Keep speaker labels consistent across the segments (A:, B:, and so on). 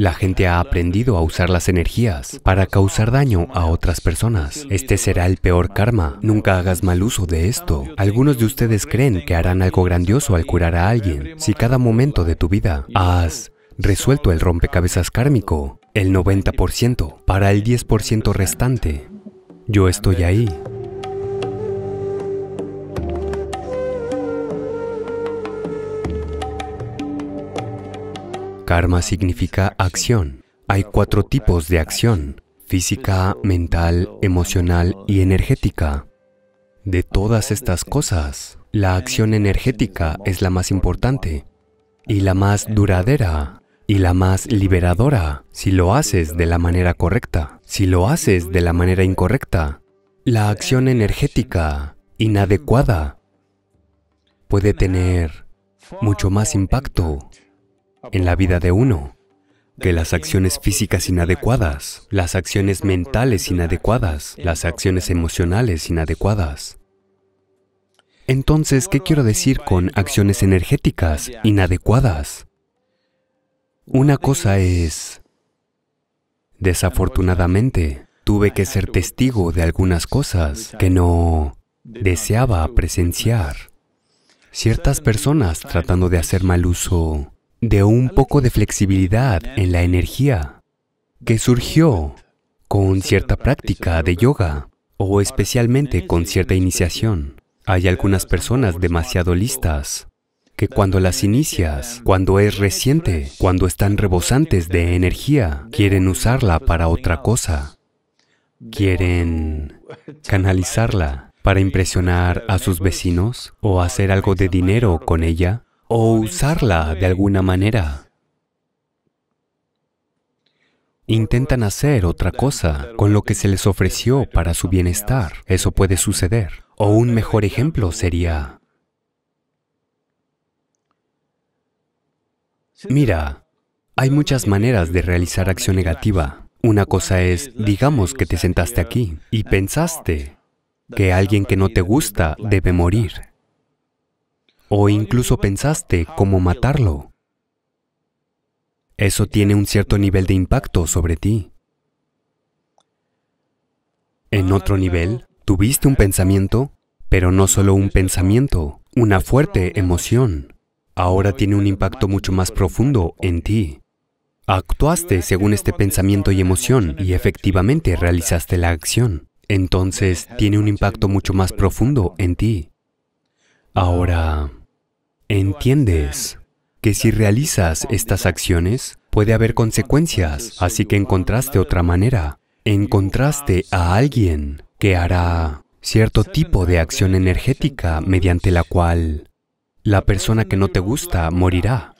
A: La gente ha aprendido a usar las energías para causar daño a otras personas. Este será el peor karma. Nunca hagas mal uso de esto. Algunos de ustedes creen que harán algo grandioso al curar a alguien. Si cada momento de tu vida has resuelto el rompecabezas kármico, el 90%, para el 10% restante, yo estoy ahí. Karma significa acción. Hay cuatro tipos de acción, física, mental, emocional y energética. De todas estas cosas, la acción energética es la más importante y la más duradera y la más liberadora si lo haces de la manera correcta. Si lo haces de la manera incorrecta, la acción energética inadecuada puede tener mucho más impacto en la vida de uno, que las acciones físicas inadecuadas, las acciones mentales inadecuadas, las acciones emocionales inadecuadas. Entonces, ¿qué quiero decir con acciones energéticas inadecuadas? Una cosa es, desafortunadamente, tuve que ser testigo de algunas cosas que no deseaba presenciar. Ciertas personas tratando de hacer mal uso de un poco de flexibilidad en la energía que surgió con cierta práctica de yoga o especialmente con cierta iniciación. Hay algunas personas demasiado listas que cuando las inicias, cuando es reciente, cuando están rebosantes de energía, quieren usarla para otra cosa. Quieren canalizarla para impresionar a sus vecinos o hacer algo de dinero con ella o usarla de alguna manera. Intentan hacer otra cosa con lo que se les ofreció para su bienestar. Eso puede suceder. O un mejor ejemplo sería, mira, hay muchas maneras de realizar acción negativa. Una cosa es, digamos que te sentaste aquí y pensaste que alguien que no te gusta debe morir o incluso pensaste cómo matarlo. Eso tiene un cierto nivel de impacto sobre ti. En otro nivel, tuviste un pensamiento, pero no solo un pensamiento, una fuerte emoción. Ahora tiene un impacto mucho más profundo en ti. Actuaste según este pensamiento y emoción y efectivamente realizaste la acción. Entonces, tiene un impacto mucho más profundo en ti. Ahora, entiendes que si realizas estas acciones, puede haber consecuencias, así que encontraste otra manera. Encontraste a alguien que hará cierto tipo de acción energética mediante la cual la persona que no te gusta morirá.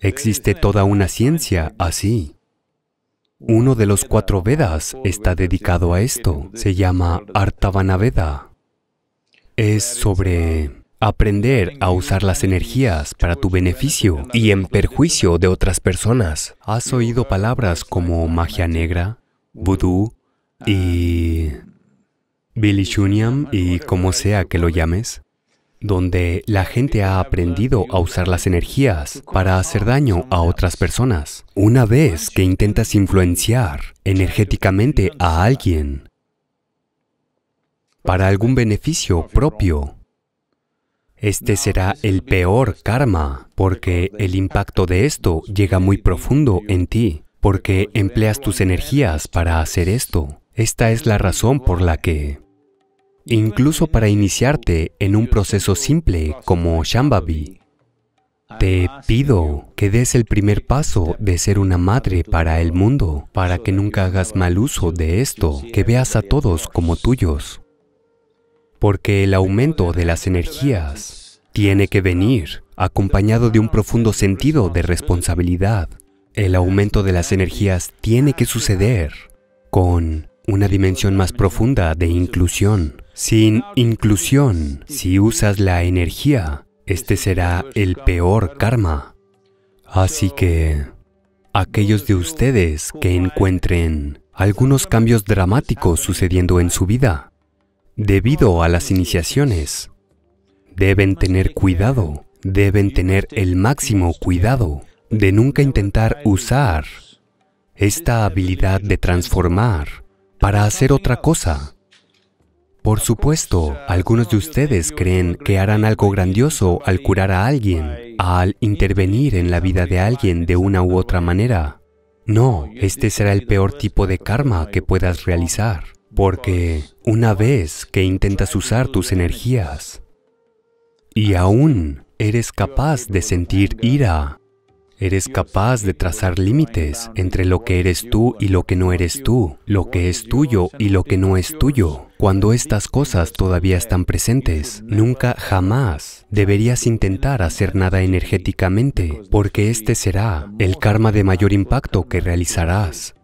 A: Existe toda una ciencia así. Uno de los cuatro Vedas está dedicado a esto. Se llama Artavana Veda. Es sobre aprender a usar las energías para tu beneficio y en perjuicio de otras personas. ¿Has oído palabras como magia negra, vudú y Bilishunyam y como sea que lo llames? donde la gente ha aprendido a usar las energías para hacer daño a otras personas. Una vez que intentas influenciar energéticamente a alguien para algún beneficio propio, este será el peor karma, porque el impacto de esto llega muy profundo en ti, porque empleas tus energías para hacer esto. Esta es la razón por la que incluso para iniciarte en un proceso simple como Shambhavi. Te pido que des el primer paso de ser una madre para el mundo, para que nunca hagas mal uso de esto, que veas a todos como tuyos. Porque el aumento de las energías tiene que venir acompañado de un profundo sentido de responsabilidad. El aumento de las energías tiene que suceder con una dimensión más profunda de inclusión. Sin inclusión, si usas la energía, este será el peor karma. Así que, aquellos de ustedes que encuentren algunos cambios dramáticos sucediendo en su vida, debido a las iniciaciones, deben tener cuidado, deben tener el máximo cuidado de nunca intentar usar esta habilidad de transformar para hacer otra cosa por supuesto, algunos de ustedes creen que harán algo grandioso al curar a alguien, al intervenir en la vida de alguien de una u otra manera. No, este será el peor tipo de karma que puedas realizar, porque una vez que intentas usar tus energías y aún eres capaz de sentir ira, Eres capaz de trazar límites entre lo que eres tú y lo que no eres tú, lo que es tuyo y lo que no es tuyo. Cuando estas cosas todavía están presentes, nunca jamás deberías intentar hacer nada energéticamente, porque este será el karma de mayor impacto que realizarás.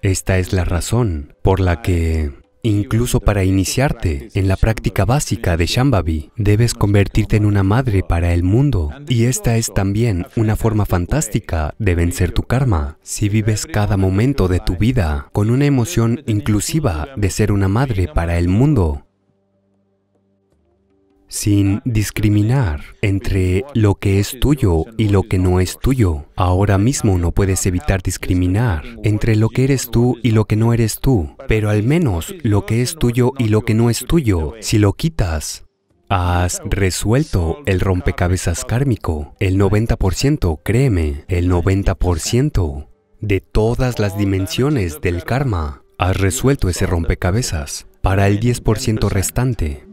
A: Esta es la razón por la que Incluso para iniciarte en la práctica básica de Shambhavi, debes convertirte en una madre para el mundo. Y esta es también una forma fantástica de vencer tu karma. Si vives cada momento de tu vida con una emoción inclusiva de ser una madre para el mundo, sin discriminar entre lo que es tuyo y lo que no es tuyo. Ahora mismo no puedes evitar discriminar entre lo que eres tú y lo que no eres tú, pero al menos lo que es tuyo y lo que no es tuyo, si lo quitas, Has resuelto el rompecabezas kármico, el 90%, créeme, el 90% de todas las dimensiones del karma. Has resuelto ese rompecabezas. Para el 10% restante,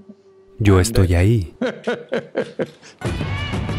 A: yo estoy ahí.